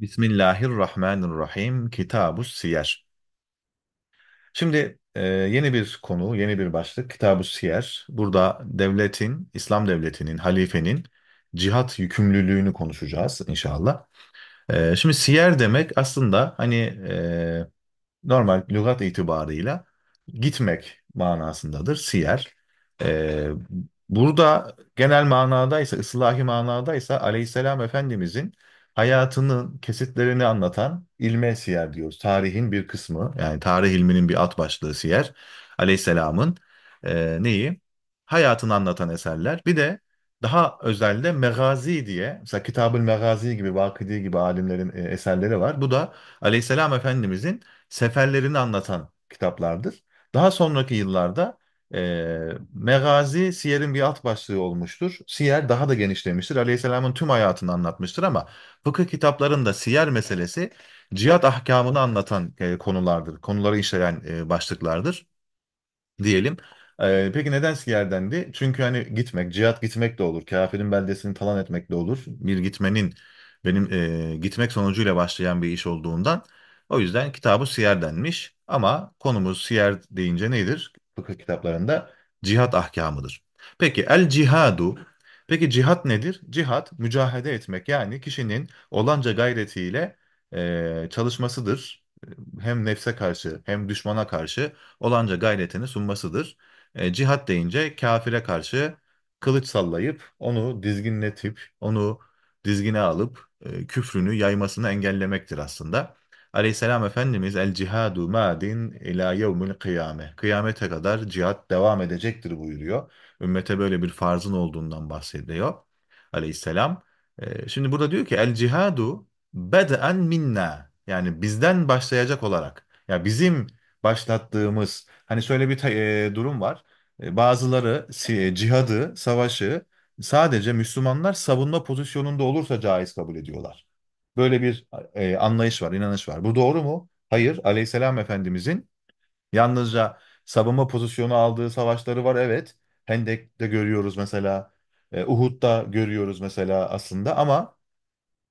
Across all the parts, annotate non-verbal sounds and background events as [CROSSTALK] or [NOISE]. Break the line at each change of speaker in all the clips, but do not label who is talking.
Bismillahirrahmanirrahim. Kitab-ı Siyer. Şimdi e, yeni bir konu, yeni bir başlık. Kitab-ı Siyer. Burada devletin, İslam devletinin, halifenin cihat yükümlülüğünü konuşacağız inşallah. E, şimdi siyer demek aslında hani e, normal lügat itibarıyla gitmek manasındadır siyer. E, burada genel manadaysa, ıslahi manadaysa Aleyhisselam Efendimizin hayatının kesitlerini anlatan ilme siyer diyoruz. Tarihin bir kısmı yani tarih ilminin bir alt başlığı siyer. Aleyhisselam'ın e, neyi? Hayatını anlatan eserler. Bir de daha özelde Megazi diye mesela Kitab-ül Megazi gibi Vakidi gibi alimlerin e, eserleri var. Bu da Aleyhisselam Efendimizin seferlerini anlatan kitaplardır. Daha sonraki yıllarda e, Megazi Siyer'in bir alt başlığı olmuştur. Siyer daha da genişlemiştir. Aleyhisselam'ın tüm hayatını anlatmıştır ama fıkıh kitaplarında Siyer meselesi cihat ahkamını anlatan e, konulardır. Konuları işleyen e, başlıklardır diyelim. E, peki neden Siyer'dendi? Çünkü hani gitmek, cihat gitmek de olur. Kafirin beldesini talan etmek de olur. Bir gitmenin benim e, gitmek sonucuyla başlayan bir iş olduğundan o yüzden kitabı Siyer denmiş. Ama konumuz Siyer deyince nedir? fıkıh kitaplarında cihat ahkamıdır. Peki el cihadu. Peki cihat nedir? Cihat mücahede etmek yani kişinin olanca gayretiyle e, çalışmasıdır. Hem nefse karşı hem düşmana karşı olanca gayretini sunmasıdır. E, cihat deyince kafire karşı kılıç sallayıp onu dizginletip onu dizgine alıp e, küfrünü yaymasını engellemektir aslında. Aleyhisselam Efendimiz el cihadu madin ila yevmil kıyame. Kıyamete kadar cihat devam edecektir buyuruyor. Ümmete böyle bir farzın olduğundan bahsediyor aleyhisselam. Ee, şimdi burada diyor ki el cihadu beden minna. Yani bizden başlayacak olarak. Ya yani bizim başlattığımız hani şöyle bir e, durum var. E, bazıları e, cihadı, savaşı sadece Müslümanlar savunma pozisyonunda olursa caiz kabul ediyorlar. Böyle bir e, anlayış var, inanış var. Bu doğru mu? Hayır. Aleyhisselam Efendimizin yalnızca savunma pozisyonu aldığı savaşları var evet. Hendek'te görüyoruz mesela. E, Uhud'da görüyoruz mesela aslında ama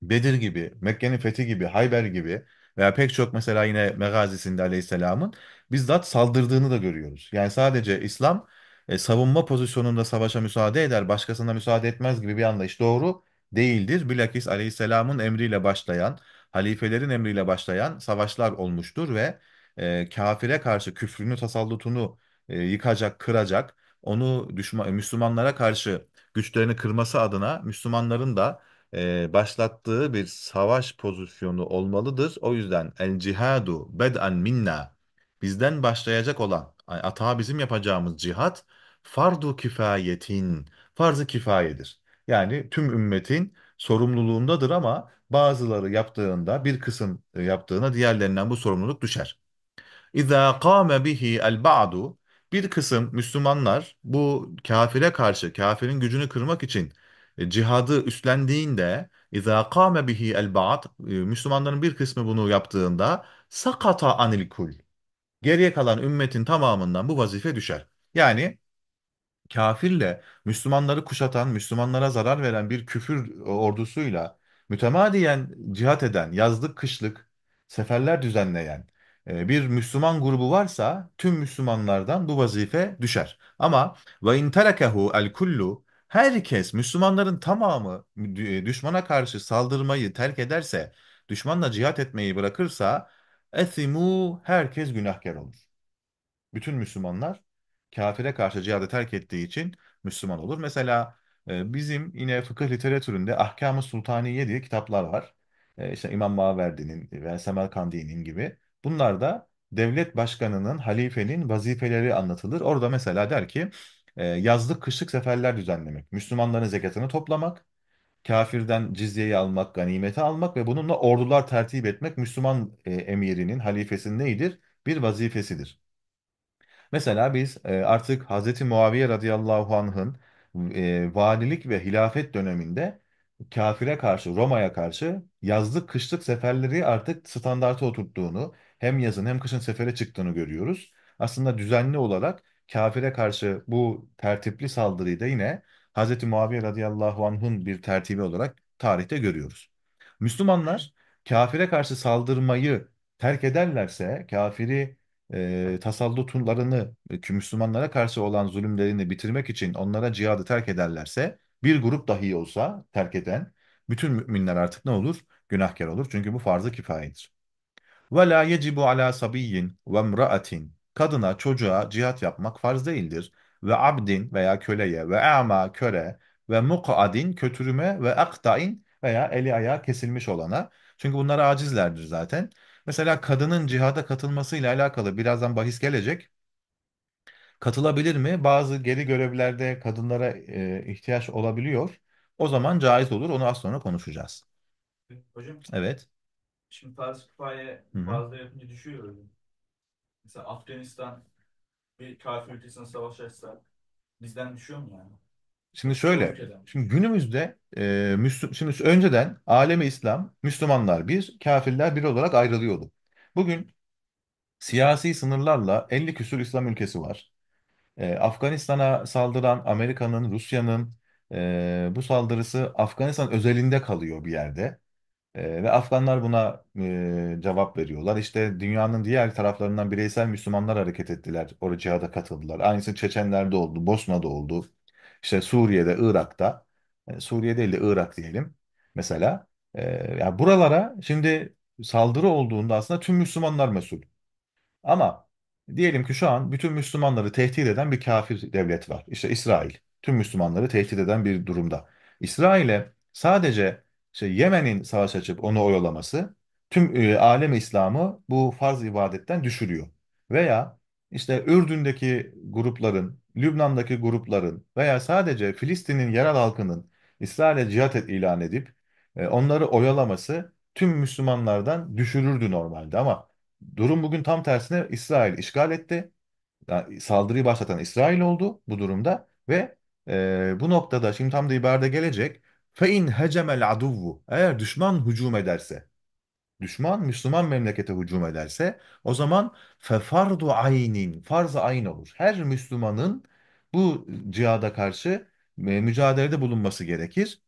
Bedir gibi, Mekke'nin fethi gibi, Hayber gibi veya pek çok mesela yine Megazisinde Aleyhisselam'ın bizzat saldırdığını da görüyoruz. Yani sadece İslam e, savunma pozisyonunda savaşa müsaade eder, başkasına müsaade etmez gibi bir anlayış doğru değildir. Bilakis Aleyhisselam'ın emriyle başlayan, halifelerin emriyle başlayan savaşlar olmuştur ve e, kafire karşı küfrünü, tasallutunu e, yıkacak, kıracak, onu düşman, Müslümanlara karşı güçlerini kırması adına Müslümanların da e, başlattığı bir savaş pozisyonu olmalıdır. O yüzden el cihadu bed'an minna bizden başlayacak olan ata bizim yapacağımız cihat fardu kifayetin farzı kifayedir. Yani tüm ümmetin sorumluluğundadır ama bazıları yaptığında bir kısım e, yaptığına diğerlerinden bu sorumluluk düşer. İza kâme bihi el ba'du bir kısım Müslümanlar bu kafire karşı kafirin gücünü kırmak için e, cihadı üstlendiğinde İza kâme bihi el ba'd e, Müslümanların bir kısmı bunu yaptığında sakata anil kul geriye kalan ümmetin tamamından bu vazife düşer. Yani kafirle Müslümanları kuşatan, Müslümanlara zarar veren bir küfür ordusuyla mütemadiyen cihat eden, yazlık kışlık seferler düzenleyen e, bir Müslüman grubu varsa tüm Müslümanlardan bu vazife düşer. Ama ve in terakehu el kullu herkes Müslümanların tamamı e, düşmana karşı saldırmayı terk ederse, düşmanla cihat etmeyi bırakırsa ethimu herkes günahkar olur. Bütün Müslümanlar kafire karşı cihadı terk ettiği için Müslüman olur. Mesela e, bizim yine fıkıh literatüründe Ahkam-ı Sultaniye diye kitaplar var. E, işte İmam Maverdi'nin ve Semerkandi'nin gibi. Bunlar da devlet başkanının, halifenin vazifeleri anlatılır. Orada mesela der ki e, yazlık kışlık seferler düzenlemek, Müslümanların zekatını toplamak, kafirden cizyeyi almak, ganimeti almak ve bununla ordular tertip etmek Müslüman e, emirinin, halifesinin neyidir? Bir vazifesidir. Mesela biz e, artık Hazreti Muaviye radıyallahu anh'ın e, valilik ve hilafet döneminde kafire karşı, Roma'ya karşı yazlık kışlık seferleri artık standarta oturttuğunu, hem yazın hem kışın sefere çıktığını görüyoruz. Aslında düzenli olarak kafire karşı bu tertipli saldırıyı da yine Hazreti Muaviye radıyallahu anh'ın bir tertibi olarak tarihte görüyoruz. Müslümanlar kafire karşı saldırmayı terk ederlerse, kafiri e, tasallutlarını ki Müslümanlara karşı olan zulümlerini bitirmek için onlara cihadı terk ederlerse bir grup dahi olsa terk eden bütün müminler artık ne olur? Günahkar olur. Çünkü bu farz-ı kifayedir. Ve la yecibu ala sabiyyin ve mraatin. Kadına, çocuğa cihat yapmak farz değildir. Ve abdin veya köleye ve ama köre ve muqadin kötürüme ve aktain veya eli ayağı kesilmiş olana. Çünkü bunlar acizlerdir zaten. Mesela kadının cihada katılmasıyla alakalı birazdan bahis gelecek. Katılabilir mi? Bazı geri görevlerde kadınlara e, ihtiyaç olabiliyor. O zaman caiz olur. Onu az sonra konuşacağız. Hocam Evet. şimdi Paris Kupa'ya Hı hı. fazla yapınca düşüyor Mesela Afganistan bir kafir ülkesine savaş açsa bizden düşüyor mu yani?
Şimdi şöyle, Önceden.
şimdi günümüzde e, Müslüm, şimdi önceden alemi İslam, Müslümanlar bir, kafirler bir olarak ayrılıyordu. Bugün siyasi sınırlarla 50 küsur İslam ülkesi var. E, Afganistan'a saldıran Amerika'nın, Rusya'nın e, bu saldırısı Afganistan özelinde kalıyor bir yerde. E, ve Afganlar buna e, cevap veriyorlar. İşte dünyanın diğer taraflarından bireysel Müslümanlar hareket ettiler. Orada cihada katıldılar. Aynısı Çeçenler'de oldu, Bosna'da oldu işte Suriye'de, Irak'ta, e, Suriye değil de Irak diyelim mesela. E, ya buralara şimdi saldırı olduğunda aslında tüm Müslümanlar mesul. Ama diyelim ki şu an bütün Müslümanları tehdit eden bir kafir devlet var. İşte İsrail. Tüm Müslümanları tehdit eden bir durumda. İsrail'e sadece işte Yemen'in savaş açıp onu oyalaması tüm e, alem İslam'ı bu farz ibadetten düşürüyor. Veya işte Ürdün'deki grupların, Lübnan'daki grupların veya sadece Filistin'in yerel halkının İsrail'e cihat et ilan edip e, onları oyalaması tüm Müslümanlardan düşürürdü normalde ama durum bugün tam tersine İsrail işgal etti. Yani saldırıyı başlatan İsrail oldu bu durumda ve e, bu noktada şimdi tam da ibarede gelecek. Fein hecemel aduvvu eğer düşman hücum ederse düşman Müslüman memlekete hücum ederse o zaman fefardu aynin farz ayn olur. Her Müslümanın bu cihada karşı e, mücadelede bulunması gerekir.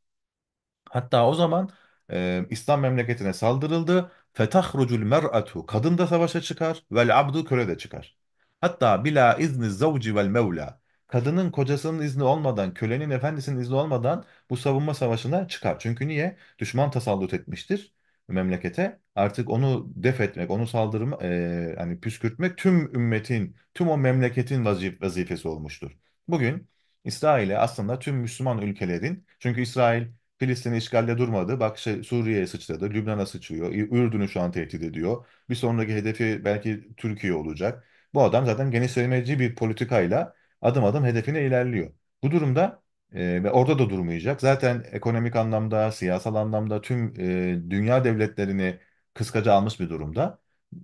Hatta o zaman e, İslam memleketine saldırıldı. Fetahrucul mer'atu kadın da savaşa çıkar vel abdu köle de çıkar. Hatta bila izni zavci vel mevla kadının kocasının izni olmadan, kölenin efendisinin izni olmadan bu savunma savaşına çıkar. Çünkü niye? Düşman tasallut etmiştir memlekete artık onu def etmek, onu saldırma, e, hani püskürtmek tüm ümmetin, tüm o memleketin vazif vazifesi olmuştur. Bugün İsrail'e aslında tüm Müslüman ülkelerin, çünkü İsrail Filistin'i işgalde durmadı. Bak şey, Suriye'ye sıçradı, Lübnan'a sıçıyor, Ürdün'ü şu an tehdit ediyor. Bir sonraki hedefi belki Türkiye olacak. Bu adam zaten genişlemeci bir politikayla adım adım hedefine ilerliyor. Bu durumda e, ve orada da durmayacak. Zaten ekonomik anlamda, siyasal anlamda tüm e, dünya devletlerini kıskaca almış bir durumda.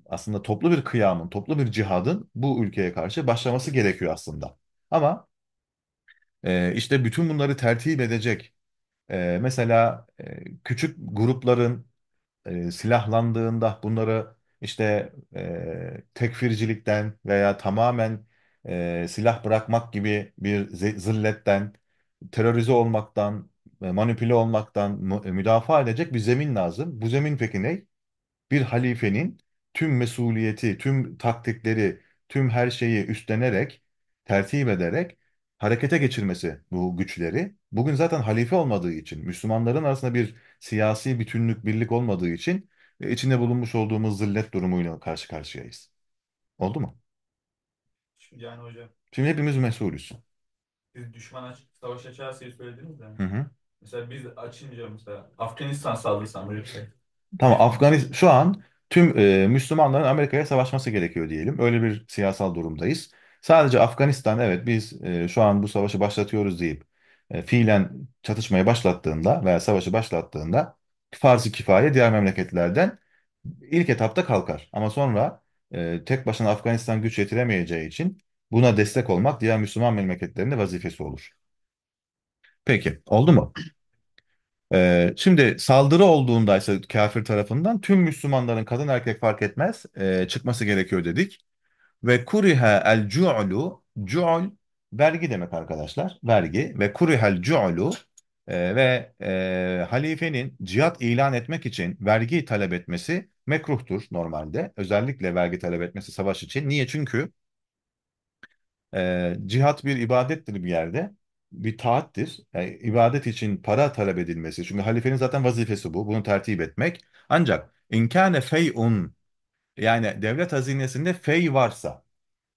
Aslında toplu bir kıyamın, toplu bir cihadın bu ülkeye karşı başlaması gerekiyor aslında. Ama e, işte bütün bunları tertip edecek e, mesela e, küçük grupların e, silahlandığında bunları işte e, tekfircilikten veya tamamen e, silah bırakmak gibi bir zilletten, terörize olmaktan, e, manipüle olmaktan müdafaa edecek bir zemin lazım. Bu zemin peki ne? bir halifenin tüm mesuliyeti, tüm taktikleri, tüm her şeyi üstlenerek, tertip ederek harekete geçirmesi bu güçleri. Bugün zaten halife olmadığı için, Müslümanların arasında bir siyasi bütünlük, birlik olmadığı için e, içinde bulunmuş olduğumuz zillet durumuyla karşı karşıyayız. Oldu mu? Şimdi yani hocam Şimdi hepimiz mesulüz. siz düşman aç, savaş açarsa şey söylediniz de. Hı hı. mesela biz açınca mesela Afganistan saldırsa. Amerika'ya. Tamam Afganistan şu an tüm e, Müslümanların Amerika'ya savaşması gerekiyor diyelim. Öyle bir siyasal durumdayız. Sadece Afganistan evet biz e, şu an bu savaşı başlatıyoruz deyip e, fiilen çatışmaya başlattığında veya savaşı başlattığında farz-ı kifaye diğer memleketlerden ilk etapta kalkar. Ama sonra e, tek başına Afganistan güç yetiremeyeceği için buna destek olmak diğer Müslüman memleketlerinin de vazifesi olur. Peki oldu mu? Ee, şimdi saldırı olduğunda ise kafir tarafından tüm Müslümanların kadın erkek fark etmez e, çıkması gerekiyor dedik. Ve kuriha el cu'lu cu'l vergi demek arkadaşlar vergi ve kurihel cu'lu e, ve e, halifenin cihat ilan etmek için vergi talep etmesi mekruhtur normalde. Özellikle vergi talep etmesi savaş için. Niye? Çünkü e, cihat bir ibadettir bir yerde bir taattir. Yani ibadet için para talep edilmesi. Çünkü halifenin zaten vazifesi bu. Bunu tertip etmek. Ancak inkâne fey'un yani devlet hazinesinde fey varsa.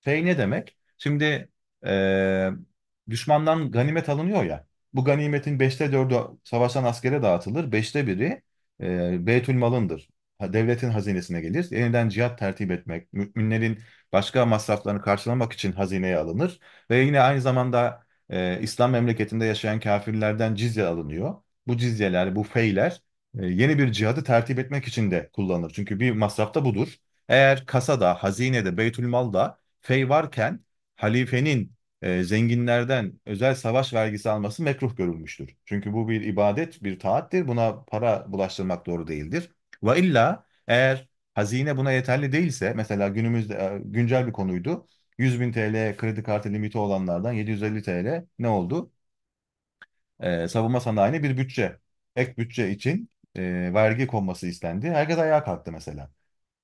Fey ne demek? Şimdi e, düşmandan ganimet alınıyor ya. Bu ganimetin beşte dördü savaşan askere dağıtılır. Beşte biri e, Beytül Mal'ındır. Devletin hazinesine gelir. Yeniden cihat tertip etmek, müminlerin başka masraflarını karşılamak için hazineye alınır. Ve yine aynı zamanda e, İslam memleketinde yaşayan kafirlerden cizye alınıyor. Bu cizyeler, bu feyler e, yeni bir cihadı tertip etmek için de kullanılır. Çünkü bir masrafta budur. Eğer kasada, hazinede, Beytülmal'da fey varken halifenin e, zenginlerden özel savaş vergisi alması mekruh görülmüştür. Çünkü bu bir ibadet, bir taattir. Buna para bulaştırmak doğru değildir. Ve illa eğer hazine buna yeterli değilse, mesela günümüzde e, güncel bir konuydu. 100 bin TL kredi kartı limiti olanlardan 750 TL ne oldu? Ee, savunma sanayine bir bütçe, ek bütçe için e, vergi konması istendi. Herkes ayağa kalktı mesela.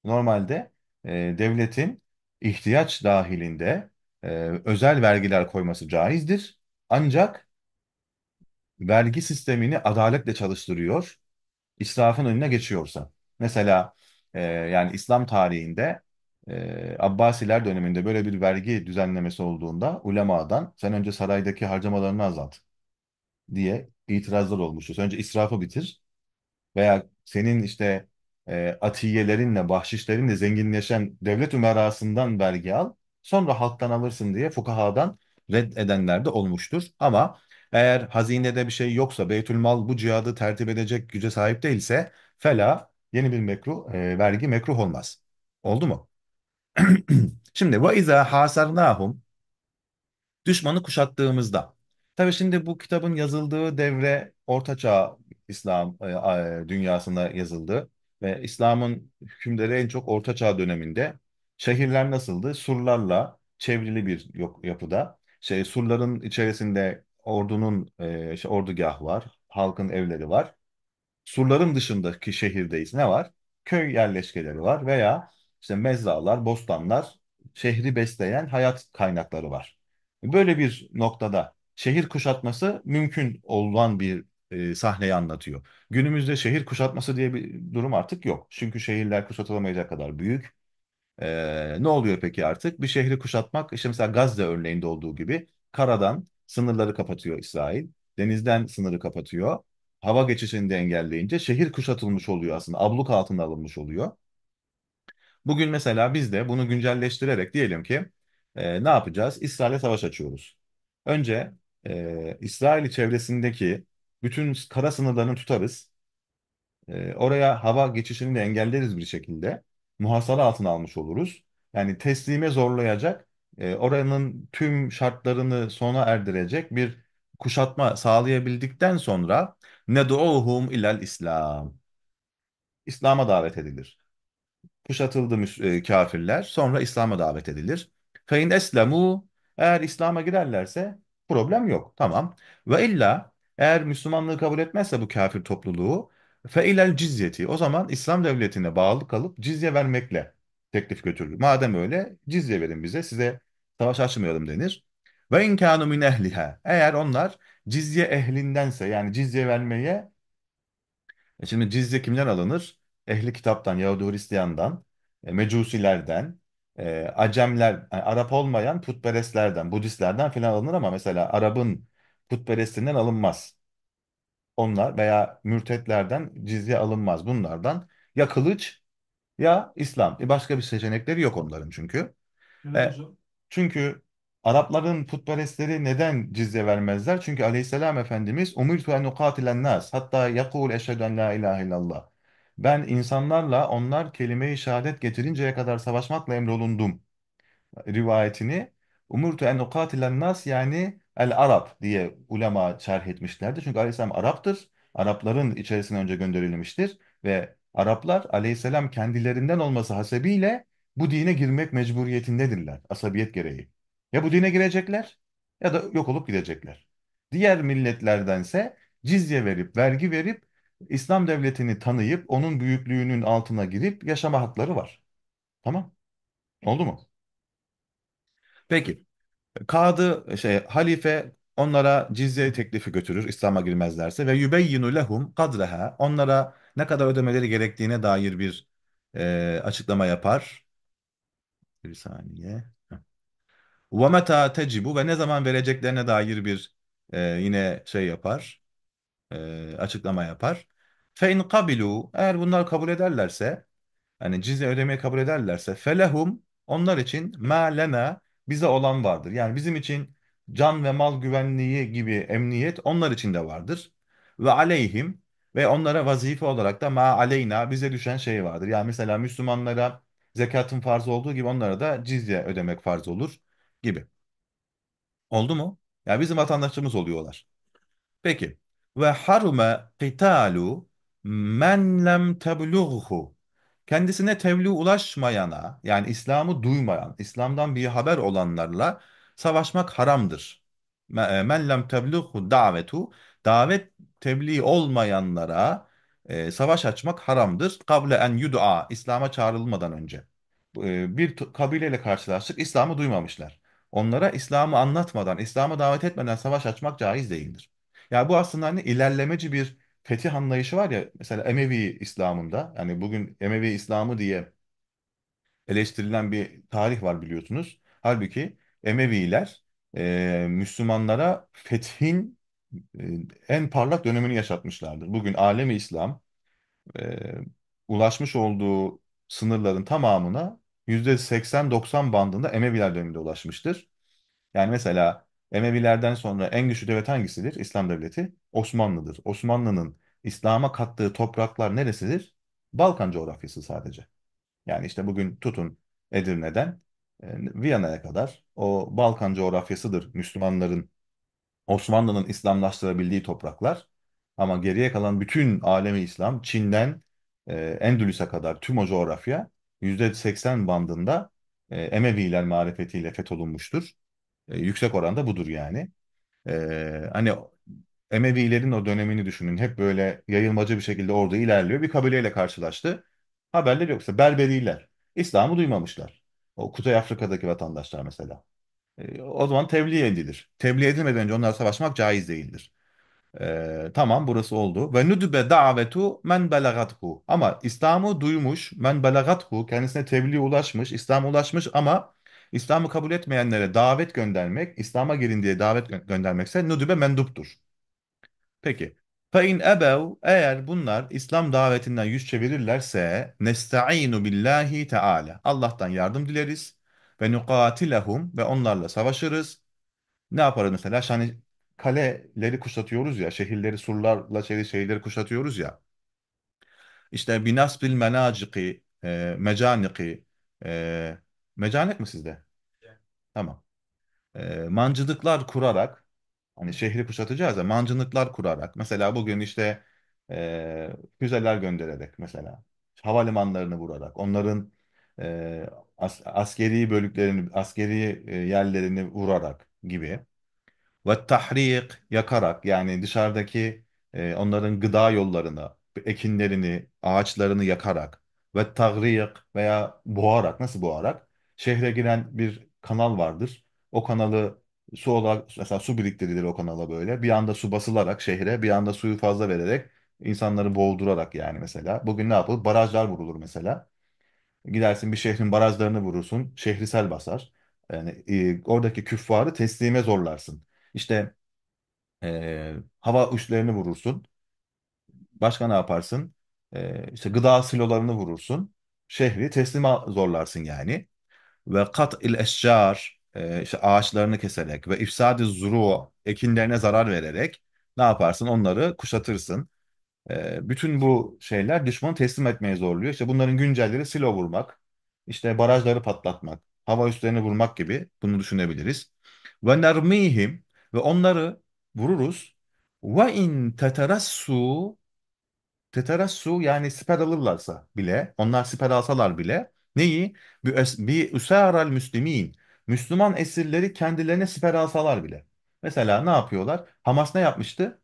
Normalde e, devletin ihtiyaç dahilinde e, özel vergiler koyması caizdir. Ancak vergi sistemini adaletle çalıştırıyor, israfın önüne geçiyorsa. Mesela e, yani İslam tarihinde ee, Abbasiler döneminde böyle bir vergi düzenlemesi olduğunda ulemadan sen önce saraydaki harcamalarını azalt diye itirazlar olmuştu. Sen önce israfı bitir veya senin işte e, atiyelerinle, bahşişlerinle zenginleşen devlet ümerasından vergi al, sonra halktan alırsın diye fukahadan reddedenler de olmuştur. Ama eğer hazinede bir şey yoksa, Beytülmal bu cihadı tertip edecek güce sahip değilse, fela yeni bir mekruh, e, vergi mekruh olmaz. Oldu mu? [CLEARS THROAT] Şimdi ve izâ hasarnâhum düşmanı kuşattığımızda. Tabii şimdi bu kitabın yazıldığı devre Orta Çağ İslam e, e, dünyasında yazıldı ve İslam'ın hükümleri en çok Orta Çağ döneminde. Şehirler nasıldı? Surlarla çevrili bir yapıda. Şey surların içerisinde ordunun e, ordugah var, halkın evleri var. Surların dışındaki şehirdeyiz. Ne var? Köy yerleşkeleri var veya işte mezralar, bostanlar, şehri besleyen hayat kaynakları var. Böyle bir noktada şehir kuşatması mümkün olan bir e, sahneyi anlatıyor. Günümüzde şehir kuşatması diye bir durum artık yok. Çünkü şehirler kuşatılamayacak kadar büyük. E, ne oluyor peki artık? Bir şehri kuşatmak işte mesela Gazze örneğinde olduğu gibi karadan sınırları kapatıyor İsrail. Denizden sınırı kapatıyor. Hava geçişini de engelleyince şehir kuşatılmış oluyor aslında. Abluk altında alınmış oluyor. Bugün mesela biz de bunu güncelleştirerek diyelim ki e, ne yapacağız? İsrail'e savaş açıyoruz. Önce e, İsrail çevresindeki bütün kara sınırlarını tutarız. E, oraya hava geçişini de engelleriz bir şekilde. Muhasara altına almış oluruz. Yani teslime zorlayacak, e, oranın tüm şartlarını sona erdirecek bir kuşatma sağlayabildikten sonra ned'uhum ilal İslam. İslam'a davet edilir kuşatıldı e, kafirler. Sonra İslam'a davet edilir. Fein eslemu eğer İslam'a girerlerse problem yok. Tamam. Ve illa eğer Müslümanlığı kabul etmezse bu kafir topluluğu fe ilel cizyeti o zaman İslam devletine bağlı kalıp cizye vermekle teklif götürülür. Madem öyle cizye verin bize size savaş açmayalım denir. Ve inkânu min ehliha eğer onlar cizye ehlindense yani cizye vermeye e, şimdi cizye kimden alınır? ehli kitaptan, Yahudi Hristiyan'dan, e, Mecusilerden, e, Acemler, yani e, Arap olmayan putperestlerden, Budistlerden filan alınır ama mesela Arap'ın putperestinden alınmaz. Onlar veya mürtetlerden cizye alınmaz. Bunlardan ya kılıç ya İslam. E başka bir seçenekleri yok onların çünkü. Evet, e, çünkü Arapların putperestleri neden cizye vermezler? Çünkü aleyhisselam Efendimiz umirtu en nas hatta yakul eşhedü en la ilahe illallah. Ben insanlarla onlar kelime-i şehadet getirinceye kadar savaşmakla emrolundum rivayetini Umurtu en ukatilen nas yani el Arap diye ulema şerh etmişlerdi. Çünkü Aleyhisselam Arap'tır. Arapların içerisine önce gönderilmiştir ve Araplar Aleyhisselam kendilerinden olması hasebiyle bu dine girmek mecburiyetindedirler asabiyet gereği. Ya bu dine girecekler ya da yok olup gidecekler. Diğer milletlerdense cizye verip, vergi verip İslam devletini tanıyıp onun büyüklüğünün altına girip yaşama hakları var. Tamam. Oldu mu? Peki. Kadı şey halife onlara cizye teklifi götürür İslam'a girmezlerse ve yübeyyinu lehum kadreha onlara ne kadar ödemeleri gerektiğine dair bir e, açıklama yapar. Bir saniye. Ve meta tecibu ve ne zaman vereceklerine dair bir e, yine şey yapar e, açıklama yapar. فَاِنْ قَبِلُوا Eğer bunlar kabul ederlerse, yani cizye ödemeyi kabul ederlerse felehum onlar için ma bize olan vardır. Yani bizim için can ve mal güvenliği gibi emniyet onlar için de vardır. Ve aleyhim ve onlara vazife olarak da ma aleyna bize düşen şey vardır. Yani mesela Müslümanlara zekatın farz olduğu gibi onlara da cizye ödemek farz olur gibi. Oldu mu? Yani bizim vatandaşımız oluyorlar. Peki ve harume qitalu men lem teblughu. Kendisine tebliğ ulaşmayana yani İslam'ı duymayan, İslam'dan bir haber olanlarla savaşmak haramdır. E, men lem teblughu davetu. Davet tebliğ olmayanlara e, savaş açmak haramdır. Kable en yudu'a İslam'a çağrılmadan önce. E, bir kabileyle karşılaştık. İslam'ı duymamışlar. Onlara İslam'ı anlatmadan, İslam'a davet etmeden savaş açmak caiz değildir. Ya bu aslında hani ilerlemeci bir fetih anlayışı var ya mesela Emevi İslam'ında yani bugün Emevi İslam'ı diye eleştirilen bir tarih var biliyorsunuz. Halbuki Emeviler e, Müslümanlara fethin e, en parlak dönemini yaşatmışlardır. Bugün alemi İslam e, ulaşmış olduğu sınırların tamamına %80-90 bandında Emeviler döneminde ulaşmıştır. Yani mesela Emevilerden sonra en güçlü devlet hangisidir? İslam devleti Osmanlı'dır. Osmanlı'nın İslam'a kattığı topraklar neresidir? Balkan coğrafyası sadece. Yani işte bugün tutun Edirne'den e, Viyana'ya kadar o Balkan coğrafyasıdır Müslümanların Osmanlı'nın İslamlaştırabildiği topraklar. Ama geriye kalan bütün alemi İslam Çin'den e, Endülüs'e kadar tüm o coğrafya %80 bandında e, Emeviler marifetiyle fetholunmuştur. E, yüksek oranda budur yani. E, hani Emevilerin o dönemini düşünün. Hep böyle yayılmacı bir şekilde orada ilerliyor. Bir kabileyle karşılaştı. Haberleri yoksa Berberiler. İslam'ı duymamışlar. O Kuzey Afrika'daki vatandaşlar mesela. E, o zaman tebliğ edilir. Tebliğ edilmeden önce onlarla savaşmak caiz değildir. E, tamam burası oldu. Ve nüdübe davetu men belagathu. Ama İslam'ı duymuş men belagathu kendisine tebliğ ulaşmış, İslam ulaşmış ama İslam'ı kabul etmeyenlere davet göndermek, İslam'a girin diye davet gö göndermekse nudübe menduptur. Peki. فَاِنْ اَبَوْ Eğer bunlar İslam davetinden yüz çevirirlerse nestainu billahi teâlâ. Allah'tan yardım dileriz ve nukatilehum ve onlarla savaşırız. Ne yaparız mesela? Hani kaleleri kuşatıyoruz ya, şehirleri surlarla çevrili şehirleri kuşatıyoruz ya. İşte binasbil menaciki, e, mecaniki, e, Mecanek mi sizde? Tamam. E, mancınıklar kurarak hani şehri kuşatacağız ya mancınıklar kurarak mesela bugün işte e, füzeler göndererek mesela havalimanlarını vurarak onların e, as, askeri bölüklerini askeri e, yerlerini vurarak gibi ve tahrik yakarak yani dışarıdaki e, onların gıda yollarını ekinlerini ağaçlarını yakarak ve tahrik veya boğarak nasıl boğarak şehre giren bir kanal vardır. O kanalı su olarak mesela su biriktirilir o kanala böyle. Bir anda su basılarak şehre, bir anda suyu fazla vererek insanları boğdurarak yani mesela. Bugün ne yapılır? Barajlar vurulur mesela. Gidersin bir şehrin barajlarını vurursun. Şehri sel basar. Yani e, oradaki küffarı teslime zorlarsın. İşte e, hava uçlarını vurursun. Başka ne yaparsın? E, işte gıda silolarını vurursun. Şehri teslime zorlarsın yani ve kat il eşcar e, işte ağaçlarını keserek ve ifsadi zuru ekinlerine zarar vererek ne yaparsın onları kuşatırsın. E, bütün bu şeyler düşmanı teslim etmeye zorluyor. İşte bunların güncelleri silo vurmak, işte barajları patlatmak, hava üstlerini vurmak gibi bunu düşünebiliriz. Ve nermihim ve onları vururuz. Ve in teterassu teterassu yani siper alırlarsa bile, onlar siper alsalar bile Neyi? Bir üsaral müslimin. Müslüman esirleri kendilerine siper alsalar bile. Mesela ne yapıyorlar? Hamas ne yapmıştı?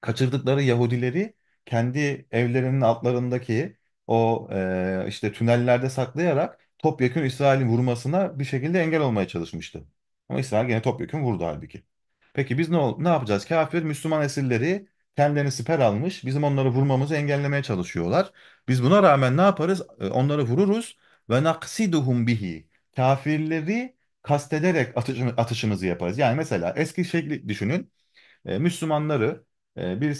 Kaçırdıkları Yahudileri kendi evlerinin altlarındaki o e, işte tünellerde saklayarak topyekün İsrail'in vurmasına bir şekilde engel olmaya çalışmıştı. Ama İsrail gene topyekün vurdu halbuki. Peki biz ne, ne yapacağız? Kafir Müslüman esirleri kendilerini siper almış. Bizim onları vurmamızı engellemeye çalışıyorlar. Biz buna rağmen ne yaparız? E, onları vururuz ve naksiduhum bihi. Kafirleri kastederek atışımı, atışımızı yaparız. Yani mesela eski şekli düşünün. E, Müslümanları e, bir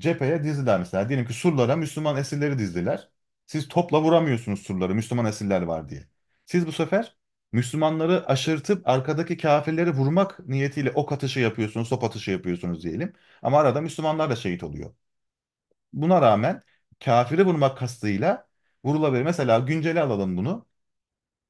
cepheye dizdiler mesela. Diyelim ki surlara Müslüman esirleri dizdiler. Siz topla vuramıyorsunuz surları Müslüman esirler var diye. Siz bu sefer Müslümanları aşırtıp arkadaki kafirleri vurmak niyetiyle ok atışı yapıyorsunuz, top atışı yapıyorsunuz diyelim. Ama arada Müslümanlar da şehit oluyor. Buna rağmen kafiri vurmak kastıyla vurulabilir. Mesela güncele alalım bunu.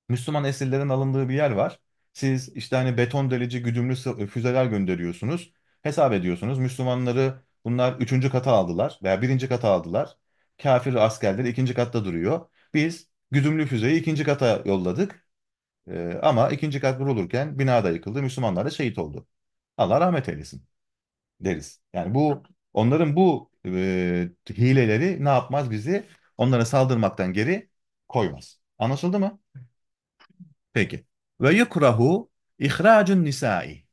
Müslüman esirlerin alındığı bir yer var. Siz işte hani beton delici güdümlü e, füzeler gönderiyorsunuz. Hesap ediyorsunuz. Müslümanları bunlar üçüncü kata aldılar veya birinci kata aldılar. Kafir askerleri ikinci katta duruyor. Biz güdümlü füzeyi ikinci kata yolladık. E, ama ikinci kat vurulurken binada yıkıldı, Müslümanlar da şehit oldu. Allah rahmet eylesin deriz. Yani bu onların bu e, hileleri ne yapmaz bizi? Onlara saldırmaktan geri koymaz. Anlaşıldı mı? Peki. Ve yukrahu ihracun nisai.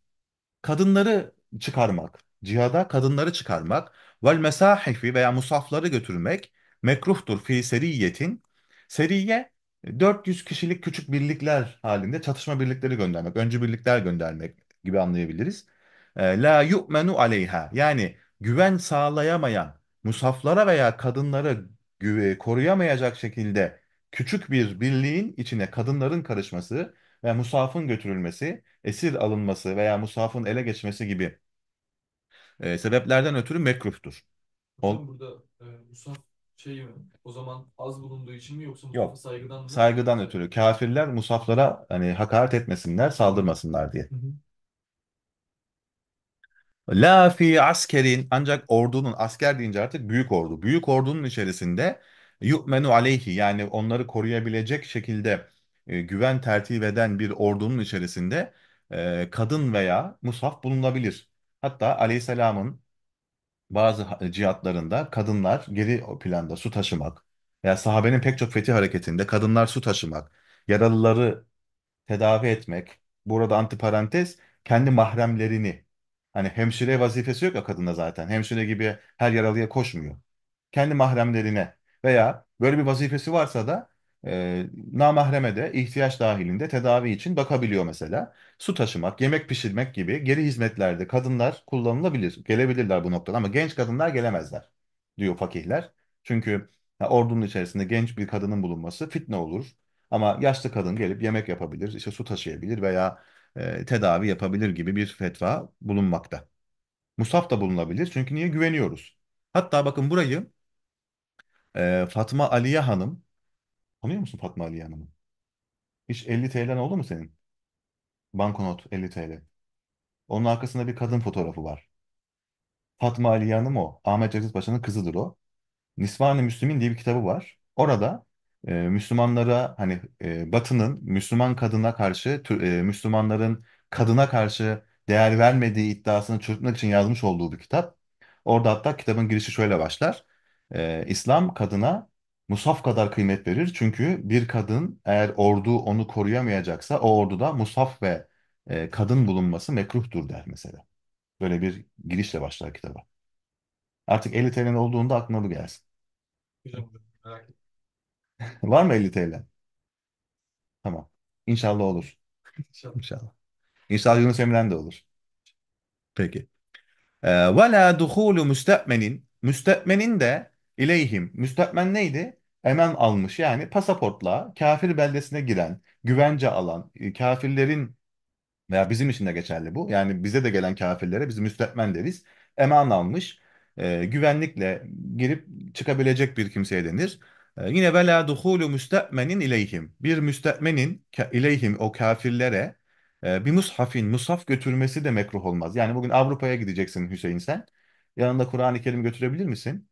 Kadınları çıkarmak, cihada kadınları çıkarmak, vel mesahifi veya musafları götürmek mekruhtur fi seriyetin. Seriye 400 kişilik küçük birlikler halinde çatışma birlikleri göndermek, öncü birlikler göndermek gibi anlayabiliriz. La yu'menu aleyha yani güven sağlayamayan musaflara veya kadınları koruyamayacak şekilde küçük bir birliğin içine kadınların karışması ve musafın götürülmesi, esir alınması veya musafın ele geçmesi gibi e, sebeplerden ötürü mekruhtur. Ol burada e, musaf şey mi? O zaman az bulunduğu için mi yoksa Yok. saygıdan mı? Saygıdan ötürü kafirler musaflara hani hakaret etmesinler, saldırmasınlar diye. Hı La fi askerin ancak ordunun asker deyince artık büyük ordu. Büyük ordunun içerisinde yu'menu aleyhi yani onları koruyabilecek şekilde e, güven tertip eden bir ordunun içerisinde e, kadın veya musaf bulunabilir. Hatta aleyhisselamın bazı cihatlarında kadınlar geri planda su taşımak veya sahabenin pek çok fetih hareketinde kadınlar su taşımak, yaralıları tedavi etmek, burada antiparantez kendi mahremlerini hani hemşire vazifesi yok ya kadında zaten. Hemşire gibi her yaralıya koşmuyor. Kendi mahremlerine veya böyle bir vazifesi varsa da e, namahreme de ihtiyaç dahilinde tedavi için bakabiliyor mesela. Su taşımak, yemek pişirmek gibi geri hizmetlerde kadınlar kullanılabilir, gelebilirler bu noktada ama genç kadınlar gelemezler diyor fakihler. Çünkü ya, ordunun içerisinde genç bir kadının bulunması fitne olur. Ama yaşlı kadın gelip yemek yapabilir, işte su taşıyabilir veya e, tedavi yapabilir gibi bir fetva bulunmakta. Musaf da bulunabilir çünkü niye güveniyoruz? Hatta bakın burayı e, Fatma Aliye Hanım Tanıyor musun Fatma Aliye Hanım'ı? Hiç 50 TL'n oldu mu senin? Banknot 50 TL. Onun arkasında bir kadın fotoğrafı var. Fatma Aliye Hanım o. Ahmet Cevdet Paşa'nın kızıdır o. Nisvan-ı Müslümin diye bir kitabı var. Orada e, Müslümanlara hani e, Batı'nın Müslüman kadına karşı tür- e, Müslümanların kadına karşı değer vermediği iddiasını çürütmek için yazmış olduğu bir kitap. Orada hatta kitabın girişi şöyle başlar. E, İslam kadına Musaf kadar kıymet verir. Çünkü bir kadın eğer ordu onu koruyamayacaksa o orduda Musaf ve e, kadın bulunması mekruhtur der mesela. Böyle bir girişle başlar kitaba. Artık 50 TL'nin olduğunda aklına bu gelsin. Güzel oldu, merak ettim. Var mı 50 TL? Tamam. İnşallah olur. İnşallah. İnşallah. İnşallah Yunus Emre'nin de olur. Peki. Ee, وَلَا دُخُولُ مُسْتَأْمَنٍ Müste'menin de ileyhim. Müste'men neydi? Emen almış yani pasaportla kafir beldesine giren, güvence alan, e, kafirlerin veya bizim için de geçerli bu. Yani bize de gelen kafirlere biz müstehmen deriz. Eman almış, e, güvenlikle girip çıkabilecek bir kimseye denir. E, yine vela duhulu müstehmenin ileyhim. Bir müstehmenin ka- ileyhim o kafirlere e, bir mushafin, mushaf götürmesi de mekruh olmaz. Yani bugün Avrupa'ya gideceksin Hüseyin sen. Yanında Kur'an-ı Kerim götürebilir misin?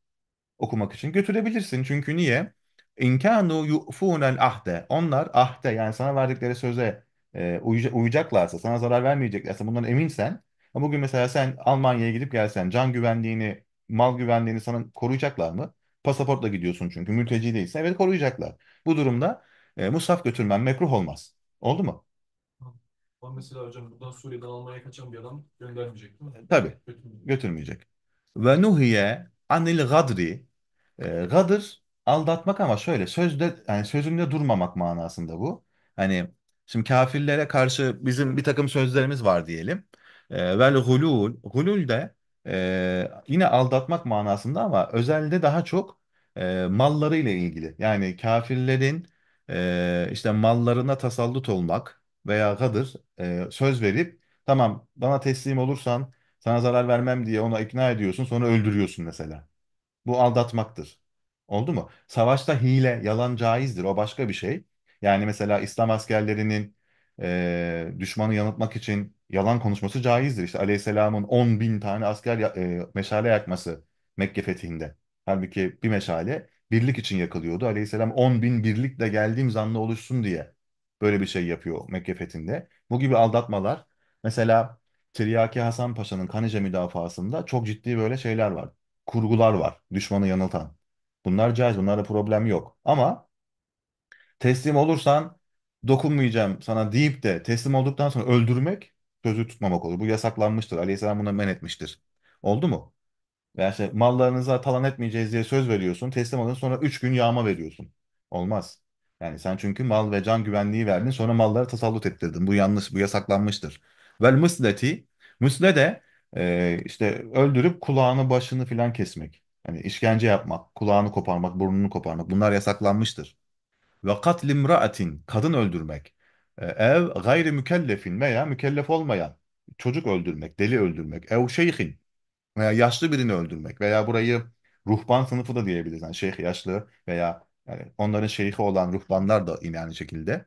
Okumak için götürebilirsin. Çünkü niye? İnkânu yu'fûnel ahde. Onlar ahde yani sana verdikleri söze e, uyacaklarsa, sana zarar vermeyeceklerse bundan eminsen. Ama bugün mesela sen Almanya'ya gidip gelsen can güvenliğini, mal güvenliğini sana koruyacaklar mı? Pasaportla gidiyorsun çünkü mülteci değilsin. Evet koruyacaklar. Bu durumda e, musaf götürmen mekruh olmaz. Oldu mu? Ama mesela hocam buradan Suriye'den Almanya'ya kaçan bir adam göndermeyecek değil mi? E, tabii Götürmeyecek. götürmeyecek. Ve nuhiye anil gadri. E, gadır Aldatmak ama şöyle sözde yani sözünde durmamak manasında bu. Hani şimdi kafirlere karşı bizim bir takım sözlerimiz var diyelim. E, vel hulul. Hulul de e, yine aldatmak manasında ama özellikle daha çok e, malları ile ilgili. Yani kafirlerin e, işte mallarına tasallut olmak veya gadır e, söz verip tamam bana teslim olursan sana zarar vermem diye ona ikna ediyorsun sonra öldürüyorsun mesela. Bu aldatmaktır. Oldu mu? Savaşta hile, yalan caizdir. O başka bir şey. Yani mesela İslam askerlerinin e, düşmanı yanıltmak için yalan konuşması caizdir. İşte Aleyhisselam'ın 10 bin tane asker ya- e, meşale yakması Mekke fethinde. Halbuki bir meşale birlik için yakılıyordu. Aleyhisselam 10 bin birlikle geldiğim zanlı oluşsun diye böyle bir şey yapıyor Mekke fethinde. Bu gibi aldatmalar. Mesela Tiryaki Hasan Paşa'nın Kanice müdafaasında çok ciddi böyle şeyler var. Kurgular var düşmanı yanıltan. Bunlar caiz, bunlarda problem yok. Ama teslim olursan dokunmayacağım sana deyip de teslim olduktan sonra öldürmek sözü tutmamak olur. Bu yasaklanmıştır. Aleyhisselam buna men etmiştir. Oldu mu? Veya işte mallarınıza talan etmeyeceğiz diye söz veriyorsun. Teslim alın sonra 3 gün yağma veriyorsun. Olmaz. Yani sen çünkü mal ve can güvenliği verdin sonra malları tasallut ettirdin. Bu yanlış, bu yasaklanmıştır. Vel müsleti, müsle de e, işte öldürüp kulağını başını filan kesmek. Yani işkence yapmak, kulağını koparmak, burnunu koparmak bunlar yasaklanmıştır. Ve katlimraatin kadın öldürmek. E, ev gayri mükellefin veya mükellef olmayan çocuk öldürmek, deli öldürmek, ev şeyhin veya yaşlı birini öldürmek veya burayı ruhban sınıfı da diyebiliriz. Yani şeyh yaşlı veya yani onların şeyhi olan ruhbanlar da yine aynı şekilde.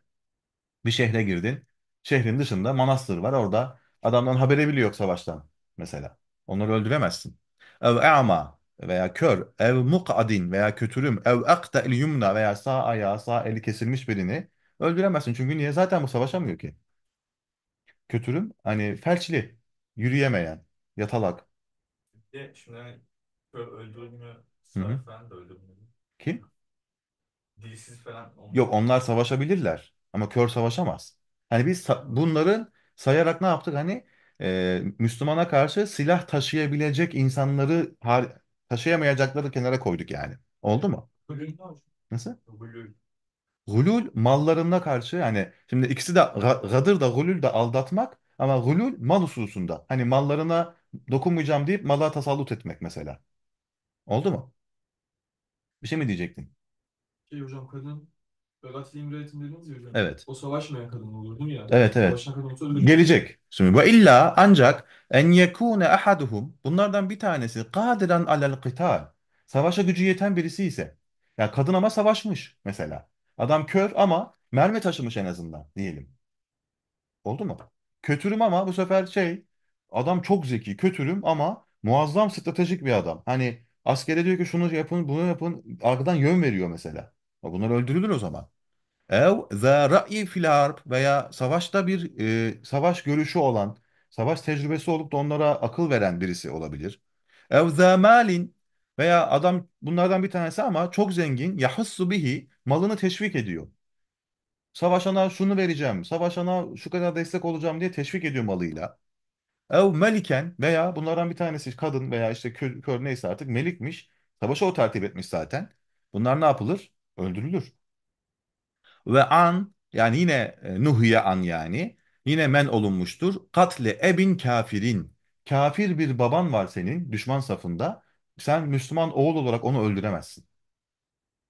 Bir şehre girdin. Şehrin dışında manastır var. Orada adamdan haberi bile yok savaştan mesela. Onları öldüremezsin. Ev ama veya kör ev mukadin veya kötürüm ev akta el yumna veya sağ ayağı sağ eli kesilmiş birini öldüremezsin. Çünkü niye? Zaten bu savaşamıyor ki. Kötürüm hani felçli, yürüyemeyen, yatalak. Bir de Şimdi hani kör öldürülmüyor, falan da öldürülmüyor. Kim? Dilsiz falan Yok onlar. savaşabilirler ama kör savaşamaz. Hani biz bunların sayarak ne yaptık? Hani e, Müslümana karşı silah taşıyabilecek insanları har- taşıyamayacakları kenara koyduk yani. Oldu mu? Nasıl? Gulul mallarına karşı yani şimdi ikisi de ra- gadır da gulul da aldatmak ama gulul mal hususunda. Hani mallarına dokunmayacağım deyip mala tasallut etmek mesela. Oldu mu? Bir şey mi diyecektin? Şey hocam kadın Galatasaray İmratim dediniz ya hocam. Evet. O savaşmayan kadın olur ya. Evet, evet. Savaşan kadın olsa ölür. Gelecek. Şimdi ve illa ancak en yekune ahaduhum bunlardan bir tanesi kadiran alel qital. Savaşa gücü yeten birisi ise. Ya kadın ama savaşmış mesela. Adam kör ama mermi taşımış en azından diyelim. Oldu mu? Kötürüm ama bu sefer şey adam çok zeki, kötürüm ama muazzam stratejik bir adam. Hani askere diyor ki şunu yapın, bunu yapın arkadan yön veriyor mesela. Ya Bunlar öldürülür o zaman. Ev za ra'yi fil harp veya savaşta bir e, savaş görüşü olan, savaş tecrübesi olup da onlara akıl veren birisi olabilir. Ev za malin veya adam bunlardan bir tanesi ama çok zengin yahussu bihi malını teşvik ediyor. Savaşana şunu vereceğim, savaşana şu kadar destek olacağım diye teşvik ediyor malıyla. Ev meliken veya bunlardan bir tanesi kadın veya işte kör, kör neyse artık melikmiş. Savaşı o tertip etmiş zaten. Bunlar ne yapılır? Öldürülür. Ve an yani yine e, Nuh'ya an yani yine men olunmuştur. katle ebin kafirin. Kafir bir baban var senin düşman safında. Sen Müslüman oğul olarak onu öldüremezsin.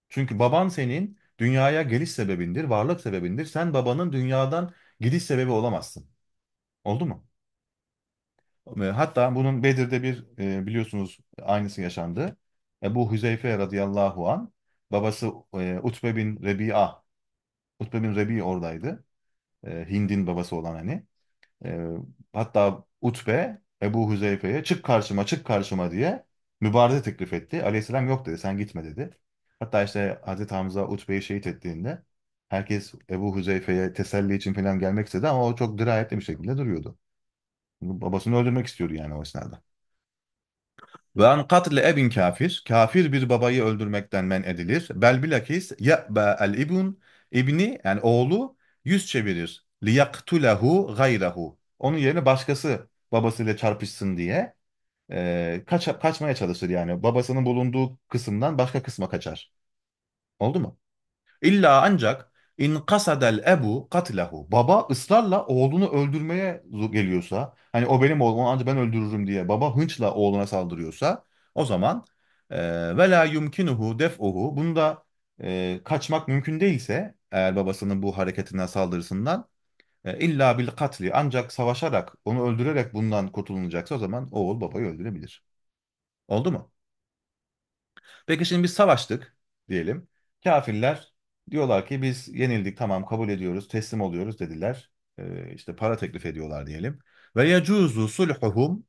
Çünkü baban senin dünyaya geliş sebebindir, varlık sebebindir. Sen babanın dünyadan gidiş sebebi olamazsın. Oldu mu? Hatta bunun Bedir'de bir e, biliyorsunuz aynısı yaşandı. bu Hüzeyfe radıyallahu an babası e, Utbe bin Rebi'a Utbe bin Rebi oradaydı. E, Hind'in babası olan hani. E, hatta Utbe Ebu Hüzeyfe'ye çık karşıma çık karşıma diye mübareze teklif etti. Aleyhisselam yok dedi sen gitme dedi. Hatta işte Hazreti Hamza Utbe'yi şehit ettiğinde herkes Ebu Hüzeyfe'ye teselli için falan gelmek istedi ama o çok dirayetli bir şekilde duruyordu. Babasını öldürmek istiyordu yani o esnada. Ve an katle ebin kafir, kafir bir babayı öldürmekten men edilir. Bel bilakis ya'ba el ibun, İbni yani oğlu yüz çevirir. Liyaktulehu gayrahu. Onun yerine başkası babasıyla çarpışsın diye e, kaç, kaçmaya çalışır yani. Babasının bulunduğu kısımdan başka kısma kaçar. Oldu mu? İlla ancak in kasadel ebu katlehu. Baba ısrarla oğlunu öldürmeye geliyorsa, hani o benim oğlum onu ancak ben öldürürüm diye baba hınçla oğluna saldırıyorsa o zaman e, ve la yumkinuhu def'uhu bunu da e, kaçmak mümkün değilse eğer babasının bu hareketinden saldırısından e, illa bil katli ancak savaşarak onu öldürerek bundan kurtulunacaksa o zaman oğul babayı öldürebilir. Oldu mu? Peki şimdi biz savaştık diyelim. Kafirler diyorlar ki biz yenildik tamam kabul ediyoruz teslim oluyoruz dediler. E, işte para teklif ediyorlar diyelim. Ve yecuzu sulhuhum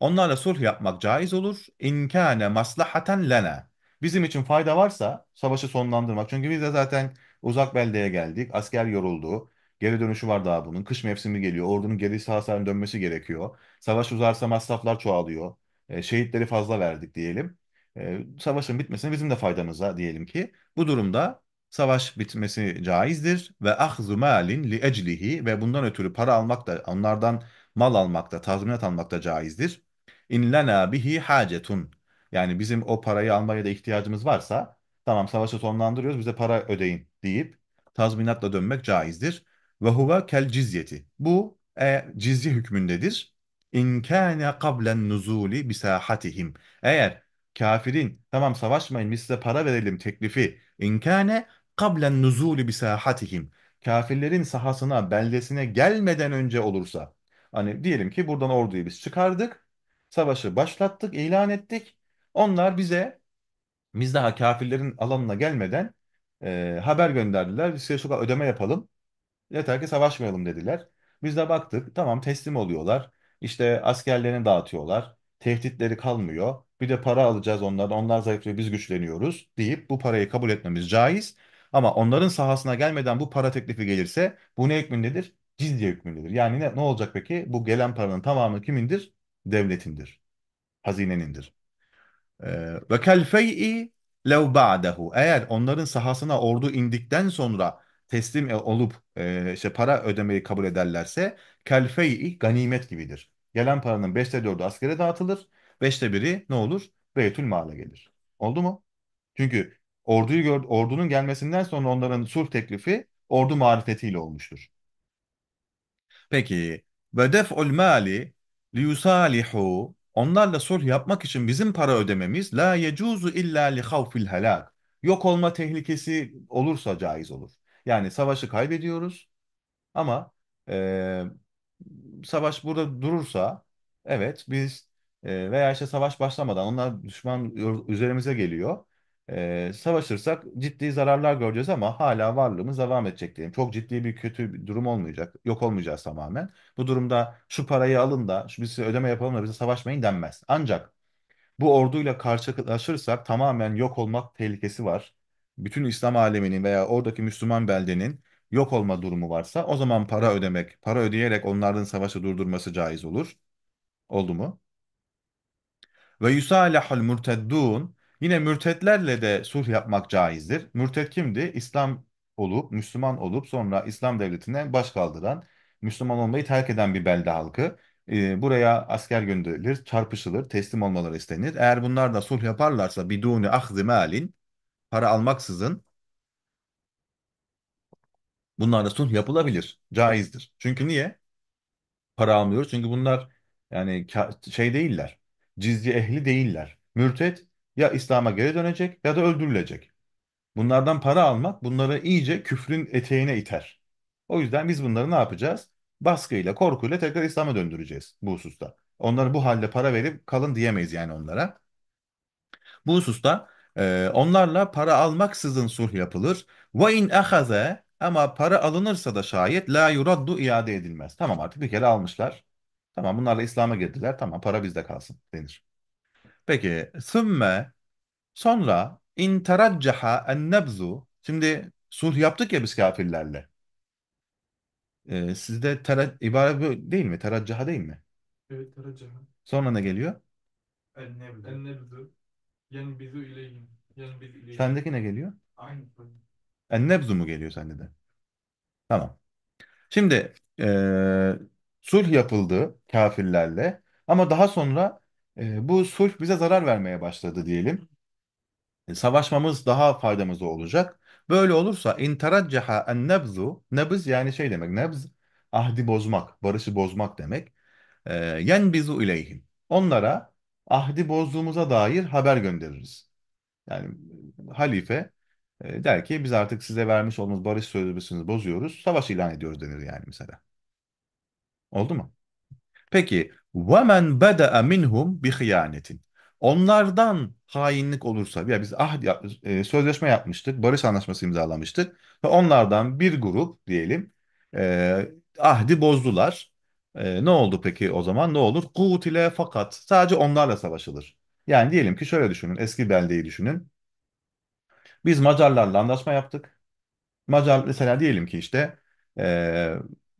onlarla sulh yapmak caiz olur. İnkâne maslahaten lene Bizim için fayda varsa savaşı sonlandırmak. Çünkü biz de zaten Uzak beldeye geldik. Asker yoruldu. Geri dönüşü var daha bunun. Kış mevsimi geliyor. Ordunun geri sahasına dönmesi gerekiyor. Savaş uzarsa masraflar çoğalıyor. E, şehitleri fazla verdik diyelim. E, savaşın bitmesine bizim de faydamıza diyelim ki. Bu durumda savaş bitmesi caizdir ve ahzu malin li eclihi ve bundan ötürü para almak da onlardan mal almak da tazminat almak da caizdir. İn lana bihi hacetun. Yani bizim o parayı almaya da ihtiyacımız varsa Tamam savaşı sonlandırıyoruz bize para ödeyin deyip tazminatla dönmek caizdir. Ve huve kel cizyeti. Bu e, cizye hükmündedir. İn kâne kablen nuzuli bisahatihim. Eğer kafirin tamam savaşmayın biz size para verelim teklifi. İn kâne kablen nuzuli bisahatihim. Kafirlerin sahasına, beldesine gelmeden önce olursa. Hani diyelim ki buradan orduyu biz çıkardık. Savaşı başlattık, ilan ettik. Onlar bize biz daha kafirlerin alanına gelmeden e, haber gönderdiler. Size şu kadar ödeme yapalım. Yeter ki savaşmayalım dediler. Biz de baktık tamam teslim oluyorlar. İşte askerlerini dağıtıyorlar. Tehditleri kalmıyor. Bir de para alacağız onlardan. Onlar zayıflıyor biz güçleniyoruz deyip bu parayı kabul etmemiz caiz. Ama onların sahasına gelmeden bu para teklifi gelirse bu ne hükmündedir? Cizye hükmündedir. Yani ne, ne olacak peki? Bu gelen paranın tamamı kimindir? Devletindir. Hazinenindir. Ee, ve kel fey'i lev ba'dehu. Eğer onların sahasına ordu indikten sonra teslim e, olup e, işte para ödemeyi kabul ederlerse kel fey'i ganimet gibidir. Gelen paranın 5'te 4'ü askere dağıtılır. beşte biri ne olur? Beytül Mal'a gelir. Oldu mu? Çünkü orduyu gör, ordunun gelmesinden sonra onların sulh teklifi ordu marifetiyle olmuştur. Peki ve def'ul mali li yusalihu Onlarla sulh yapmak için bizim para ödememiz la yecuzu illa li havfil helak. Yok olma tehlikesi olursa caiz olur. Yani savaşı kaybediyoruz ama e, savaş burada durursa evet biz e, veya işte savaş başlamadan onlar düşman üzerimize geliyor e, savaşırsak ciddi zararlar göreceğiz ama hala varlığımız devam edecek diyelim. Çok ciddi bir kötü bir durum olmayacak. Yok olmayacağız tamamen. Bu durumda şu parayı alın da şu, biz ödeme yapalım da bize savaşmayın denmez. Ancak bu orduyla karşılaşırsak tamamen yok olmak tehlikesi var. Bütün İslam aleminin veya oradaki Müslüman beldenin yok olma durumu varsa o zaman para ödemek, para ödeyerek onların savaşı durdurması caiz olur. Oldu mu? Ve yusalahul murteddun Yine mürtetlerle de sulh yapmak caizdir. Mürtet kimdi? İslam olup, Müslüman olup sonra İslam devletine baş kaldıran, Müslüman olmayı terk eden bir belde halkı. E, buraya asker gönderilir, çarpışılır, teslim olmaları istenir. Eğer bunlar da sulh yaparlarsa biduni ahzi malin, para almaksızın bunlar da sulh yapılabilir, caizdir. Çünkü niye? Para almıyoruz. Çünkü bunlar yani şey değiller, cizye ehli değiller. Mürtet ya İslam'a geri dönecek ya da öldürülecek. Bunlardan para almak bunları iyice küfrün eteğine iter. O yüzden biz bunları ne yapacağız? Baskıyla, korkuyla tekrar İslam'a döndüreceğiz bu hususta. Onları bu halde para verip kalın diyemeyiz yani onlara. Bu hususta e, onlarla para almaksızın sulh yapılır. Ve in ahaze ama para alınırsa da şayet la yuraddu iade edilmez. Tamam artık bir kere almışlar. Tamam bunlarla İslam'a girdiler. Tamam para bizde kalsın denir. Peki sümme sonra in teraccaha en nebzu şimdi sulh yaptık ya biz kafirlerle. Ee, sizde tera, ibare bu değil mi? Teraccaha değil mi? Evet teraccaha. Sonra ne geliyor? En nebzu. En nebzu. Yani bizu ileyhim. Yani biz ileyhim. Sendeki ne geliyor? Aynı. En nebzu mu geliyor sende de? Tamam. Şimdi eee sulh yapıldı kafirlerle ama daha sonra e, bu sulh bize zarar vermeye başladı diyelim. E, savaşmamız daha faydamız olacak. Böyle olursa interaccaha en nebzu nebz yani şey demek nebz ahdi bozmak, barışı bozmak demek. E, yenbizu ileyhim. Onlara ahdi bozduğumuza dair haber göndeririz. Yani halife e, der ki biz artık size vermiş olduğumuz barış sözümüzü bozuyoruz. Savaş ilan ediyoruz denir yani mesela. Oldu mu? Peki وَمَنْ بَدَأَ مِنْهُمْ بِخِيَانَةٍ Onlardan hainlik olursa, ya biz ahd e, sözleşme yapmıştık, barış anlaşması imzalamıştık ve onlardan bir grup diyelim e, ahdi bozdular. E, ne oldu peki o zaman? Ne olur? Kutile fakat sadece onlarla savaşılır. Yani diyelim ki şöyle düşünün, eski beldeyi düşünün. Biz Macarlarla anlaşma yaptık. Macar mesela diyelim ki işte e,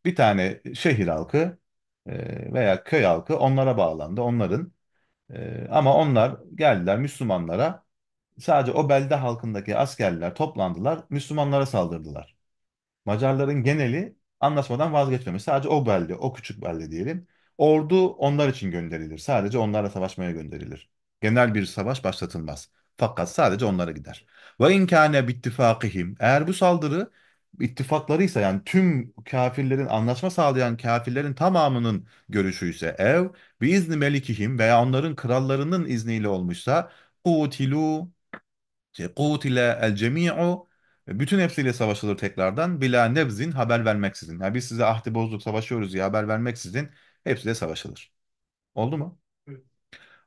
bir tane şehir halkı ee, veya köy halkı onlara bağlandı. Onların e, ama onlar geldiler Müslümanlara sadece o belde halkındaki askerler toplandılar Müslümanlara saldırdılar. Macarların geneli anlaşmadan vazgeçmemiş. Sadece o belde, o küçük belde diyelim. Ordu onlar için gönderilir. Sadece onlarla savaşmaya gönderilir. Genel bir savaş başlatılmaz. Fakat sadece onlara gider. Ve inkâne bittifâkihim. Eğer bu saldırı ittifaklarıysa yani tüm kafirlerin anlaşma sağlayan kafirlerin tamamının görüşü ise ev bi izni melikihim veya onların krallarının izniyle olmuşsa kutilu şey, kutile el cemi'u bütün hepsiyle savaşılır tekrardan bila nebzin haber vermeksizin. Yani biz size ahdi bozduk savaşıyoruz diye haber vermeksizin hepsiyle savaşılır. Oldu mu?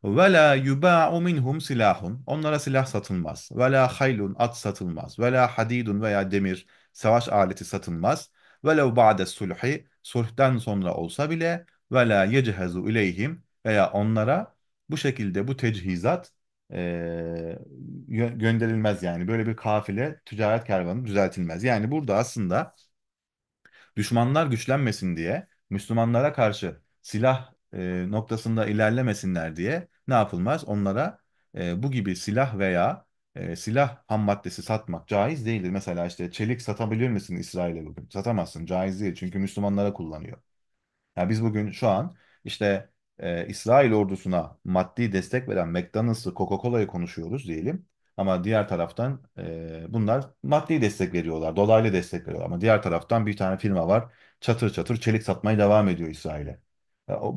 Ve la yuba'u minhum silahun. Onlara silah satılmaz. Ve la haylun at satılmaz. Ve la hadidun veya demir Savaş aleti satılmaz. Velev ba'de sulhi sulhten sonra olsa bile ve la yechezu ileyhim veya onlara bu şekilde bu tecihizat e, gönderilmez yani. Böyle bir kafile ticaret kervanı düzeltilmez. Yani burada aslında düşmanlar güçlenmesin diye Müslümanlara karşı silah e, noktasında ilerlemesinler diye ne yapılmaz? Onlara e, bu gibi silah veya e, silah ham maddesi satmak caiz değildir. Mesela işte çelik satabilir misin İsrail'e bugün? Satamazsın. Caiz değil. Çünkü Müslümanlara kullanıyor. Yani biz bugün şu an işte e, İsrail ordusuna maddi destek veren McDonald's'ı, Coca-Cola'yı konuşuyoruz diyelim. Ama diğer taraftan e, bunlar maddi destek veriyorlar, dolaylı destek veriyorlar. Ama diğer taraftan bir tane firma var, çatır çatır çelik satmaya devam ediyor İsrail'e.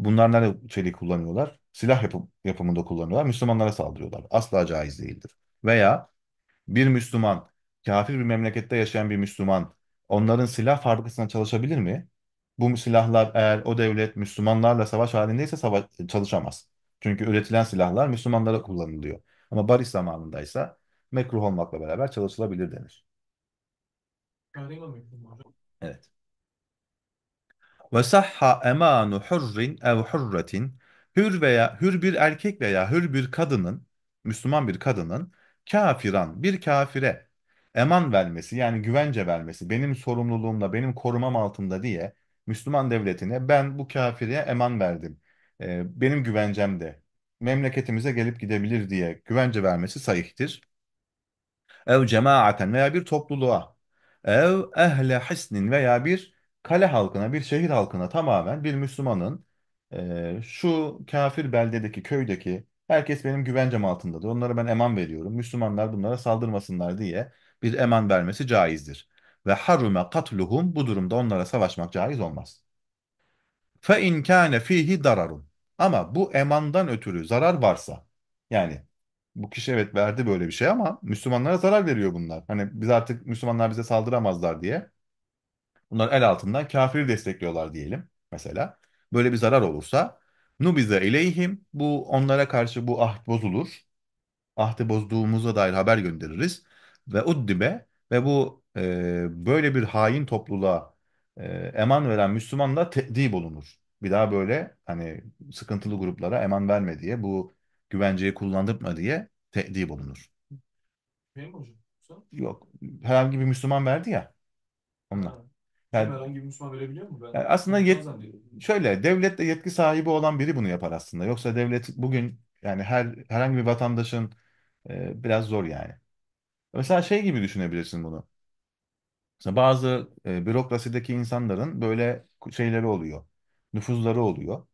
bunlar nerede çelik kullanıyorlar? Silah yapım, yapımında kullanıyorlar, Müslümanlara saldırıyorlar. Asla caiz değildir veya bir Müslüman, kafir bir memlekette yaşayan bir Müslüman onların silah fabrikasına çalışabilir mi? Bu silahlar eğer o devlet Müslümanlarla savaş halindeyse savaş, çalışamaz. Çünkü üretilen silahlar Müslümanlara kullanılıyor. Ama barış zamanındaysa mekruh olmakla beraber çalışılabilir denir. Evet. Ve sahha emanu hurrin ev hurretin hür veya hür bir erkek veya hür bir kadının Müslüman bir kadının kafiran bir kafire eman vermesi yani güvence vermesi benim sorumluluğumda benim korumam altında diye Müslüman devletine ben bu kafire eman verdim. E, benim güvencemde memleketimize gelip gidebilir diye güvence vermesi sayıhtır. Ev cemaaten veya bir topluluğa ev ehle hisnin veya bir kale halkına bir şehir halkına tamamen bir Müslümanın e, şu kafir beldedeki köydeki Herkes benim güvencem altındadır. Onlara ben eman veriyorum. Müslümanlar bunlara saldırmasınlar diye bir eman vermesi caizdir. Ve harume katluhum bu durumda onlara savaşmak caiz olmaz. Fe in kâne fihi dararun. Ama bu emandan ötürü zarar varsa yani bu kişi evet verdi böyle bir şey ama Müslümanlara zarar veriyor bunlar. Hani biz artık Müslümanlar bize saldıramazlar diye. Bunlar el altından kafiri destekliyorlar diyelim mesela. Böyle bir zarar olursa Nubize ileyhim. Bu onlara karşı bu ahd bozulur. Ahdi bozduğumuza dair haber göndeririz. Ve uddibe ve bu e, böyle bir hain topluluğa e, eman veren Müslümanla tedip olunur. Bir daha böyle hani sıkıntılı gruplara eman verme diye bu güvenceyi kullandırma diye tedip olunur. Benim hocam. Yok. Herhangi bir Müslüman verdi ya. Onunla. Yani, herhangi bir Müslüman verebiliyor mu? Ben yani aslında yet- şöyle de yetki sahibi olan biri bunu yapar aslında. Yoksa devlet bugün yani her herhangi bir vatandaşın e, biraz zor yani. Mesela şey gibi düşünebilirsin bunu. Mesela bazı e, bürokrasideki insanların böyle şeyleri oluyor. Nüfuzları oluyor.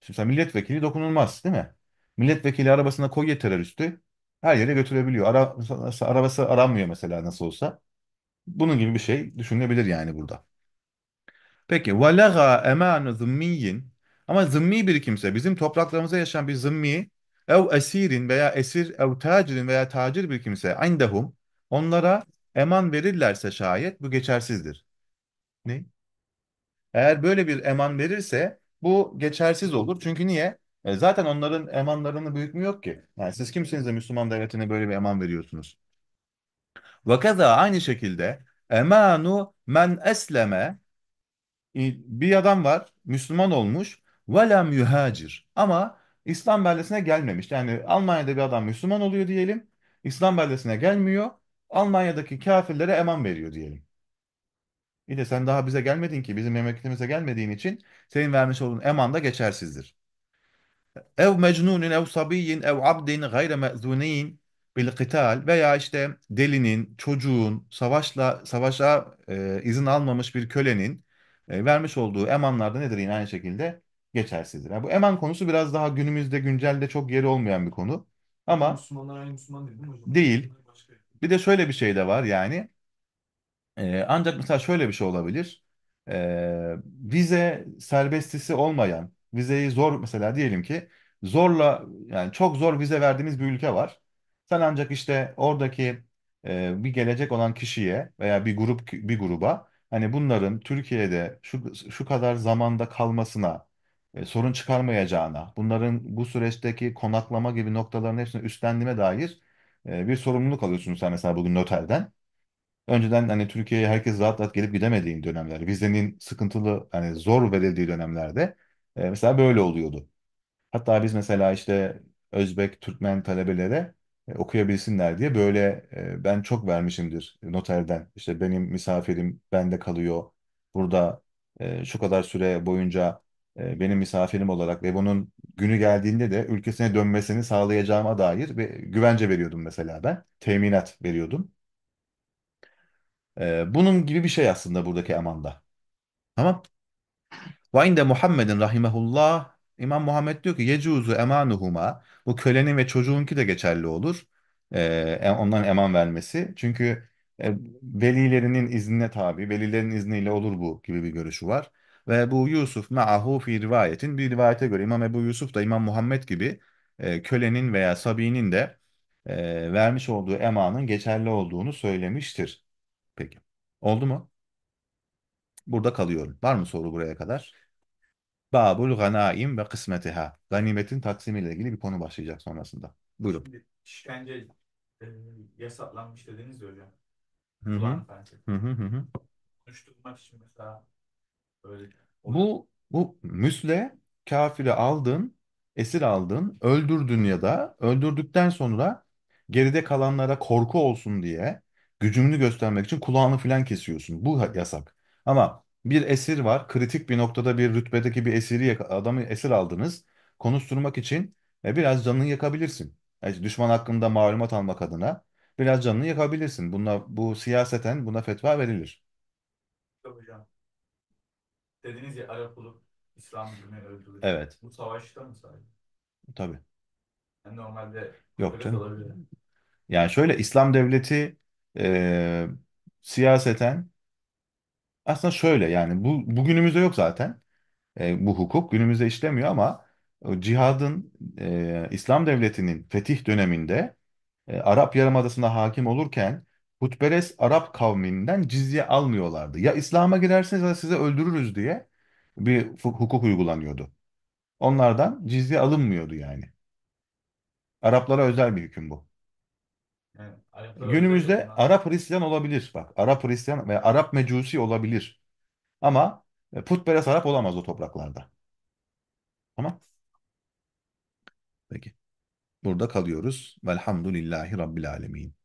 Şimdi mesela milletvekili dokunulmaz değil mi? Milletvekili arabasına koy teröristi her yere götürebiliyor. Ara, arabası aranmıyor mesela nasıl olsa. Bunun gibi bir şey düşünülebilir yani burada. Peki velega emanu zımmiyin ama zımmi bir kimse bizim topraklarımızda yaşayan bir zımmi ev esirin veya esir ev tacirin veya tacir bir kimse indehum onlara eman verirlerse şayet bu geçersizdir. Ne? Eğer böyle bir eman verirse bu geçersiz olur. Çünkü niye? E zaten onların emanlarının büyük mü yok ki? Yani siz kimsiniz de Müslüman devletine böyle bir eman veriyorsunuz. Vakaza aynı şekilde emanu men esleme ee, bir adam var Müslüman olmuş velem yuhacir ama İslam beldesine gelmemiş. Yani Almanya'da bir adam Müslüman oluyor diyelim. İslam beldesine gelmiyor. Almanya'daki kafirlere eman veriyor diyelim. Bir de sen daha bize gelmedin ki bizim memleketimize gelmediğin için senin vermiş olduğun eman da geçersizdir. Ev mecnunun ev sabiyin ev abdin gayre mezunin bil qital veya işte delinin, çocuğun, savaşla savaşa e, izin almamış bir kölenin e, vermiş olduğu emanlarda nedir yine aynı şekilde geçersizdir. Yani bu eman konusu biraz daha günümüzde güncelde çok yeri olmayan bir konu. Ama Müslümanlar aynı Müslüman değil, değil mi hocam? Değil. Bir de şöyle bir şey de var yani. E, ancak mesela şöyle bir şey olabilir. E, vize serbestisi olmayan, vizeyi zor mesela diyelim ki zorla yani çok zor vize verdiğimiz bir ülke var. Sen ancak işte oradaki e, bir gelecek olan kişiye veya bir grup bir gruba hani bunların Türkiye'de şu şu kadar zamanda kalmasına e, sorun çıkarmayacağına, bunların bu süreçteki konaklama gibi noktaların hepsini üstlendiğime dair e, bir sorumluluk alıyorsunuz sen mesela bugün noterden. Önceden hani Türkiye'ye herkes rahat rahat gelip gidemediği dönemler, vizenin sıkıntılı hani zor verildiği dönemlerde e, mesela böyle oluyordu. Hatta biz mesela işte Özbek, Türkmen talebelere e, okuyabilsinler diye böyle e, ben çok vermişimdir noterden. İşte benim misafirim bende kalıyor. Burada e, şu kadar süre boyunca e, benim misafirim olarak ve bunun günü geldiğinde de ülkesine dönmesini sağlayacağıma dair bir güvence veriyordum mesela ben. Teminat veriyordum. E, bunun gibi bir şey aslında buradaki amanda. Tamam. Ve inde Muhammedin rahimehullah İmam Muhammed diyor ki yecuzu emanuhuma bu kölenin ve çocuğunki de geçerli olur. Ee, e, onların eman vermesi. Çünkü e, velilerinin iznine tabi, velilerin izniyle olur bu gibi bir görüşü var. Ve bu Yusuf ma'ahu fi rivayetin bir rivayete göre İmam Ebu Yusuf da İmam Muhammed gibi e, kölenin veya sabinin de e, vermiş olduğu emanın geçerli olduğunu söylemiştir. Peki. Oldu mu? Burada kalıyorum. Var mı soru buraya kadar? Babul ganaim ve kısmetiha. Ganimetin ile ilgili bir konu başlayacak sonrasında. Buyurun. Şimdi işkence e, yasaklanmış dediniz ya hocam. Hı Konuşturmak için mesela böyle Bu bu müsle kafiri aldın, esir aldın, öldürdün ya da öldürdükten sonra geride kalanlara korku olsun diye gücünü göstermek için kulağını filan kesiyorsun. Bu yasak. Ama bir esir var. Kritik bir noktada bir rütbedeki bir esiri adamı esir aldınız. Konuşturmak için e, biraz canını yakabilirsin. E, düşman hakkında malumat almak adına biraz canını yakabilirsin. Buna bu siyaseten buna fetva verilir. hocam. Dediniz ya Arap olup İslam birbirini öldürdü. Evet, Bu savaşta mı sadece? tabii. Yani normalde Yok öyle canım. kalabilir. Yani şöyle İslam devleti e, siyaseten aslında şöyle yani bu bugünümüzde yok zaten e, bu hukuk günümüzde işlemiyor ama e, cihadın e, İslam devletinin fetih döneminde e, Arap Yarımadası'na hakim olurken putperest Arap kavminden cizye almıyorlardı. Ya İslam'a girersiniz ya sizi öldürürüz diye bir hukuk uygulanıyordu. Onlardan cizye alınmıyordu yani. Araplara özel bir hüküm bu. Günümüzde Arap Hristiyan olabilir. Bak Arap Hristiyan veya Arap Mecusi olabilir. Ama e, putperest Arap olamaz o topraklarda. Tamam. Peki. Burada kalıyoruz. Velhamdülillahi Rabbil Alemin.